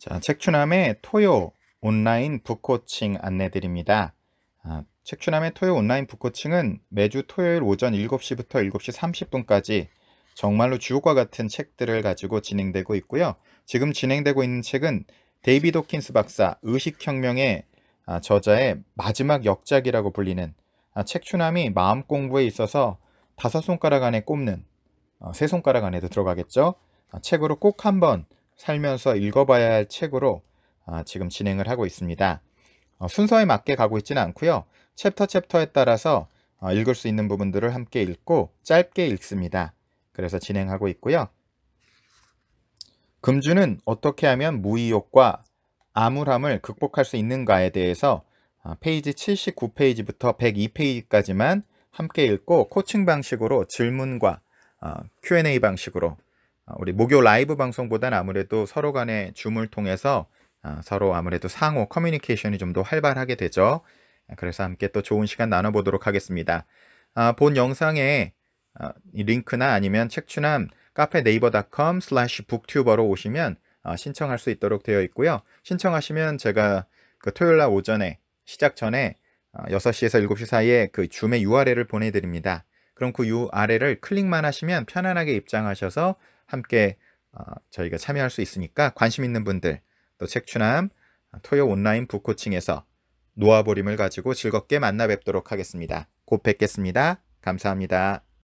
자, 책추남의 토요 온라인 북코칭 안내드립니다. 아, 책추남의 토요 온라인 북코칭은 매주 토요일 오전 7시부터 7시 30분까지 정말로 주옥과 같은 책들을 가지고 진행되고 있고요. 지금 진행되고 있는 책은 데이비드 호킨스 박사 의식혁명의 아, 저자의 마지막 역작이라고 불리는 아, 책추남이 마음 공부에 있어서 다섯 손가락 안에 꼽는 어, 세 손가락 안에도 들어가겠죠. 아, 책으로 꼭 한번 살면서 읽어봐야 할 책으로 아, 지금 진행을 하고 있습니다. 어, 순서에 맞게 가고 있지는 않고요. 챕터 챕터에 따라서 어, 읽을 수 있는 부분들을 함께 읽고 짧게 읽습니다. 그래서 진행하고 있고요. 금주는 어떻게 하면 무의욕과 암울함을 극복할 수 있는가에 대해서 아, 페이지 79페이지부터 102페이지까지만 함께 읽고 코칭 방식으로 질문과 Q&A 어, 방식으로 아, 우리 목요 라이브 방송보다는 아무래도 서로 간의 줌을 통해서 아, 서로 아무래도 상호 커뮤니케이션이 좀 더 활발하게 되죠. 아, 그래서 함께 또 좋은 시간 나눠보도록 하겠습니다. 본 영상에 링크나 아니면 책추남 카페 네이버닷컴 슬래시 북튜버로 오시면 신청할 수 있도록 되어 있고요. 신청하시면 제가 그 토요일 날 오전에 시작 전에 6시에서 7시 사이에 그 줌의 URL을 보내드립니다. 그럼 그 URL을 클릭만 하시면 편안하게 입장하셔서 함께 어, 저희가 참여할 수 있으니까 관심 있는 분들 또 책추남 토요 온라인 북코칭에서 노아보림을 가지고 즐겁게 만나 뵙도록 하겠습니다. 곧 뵙겠습니다. 감사합니다.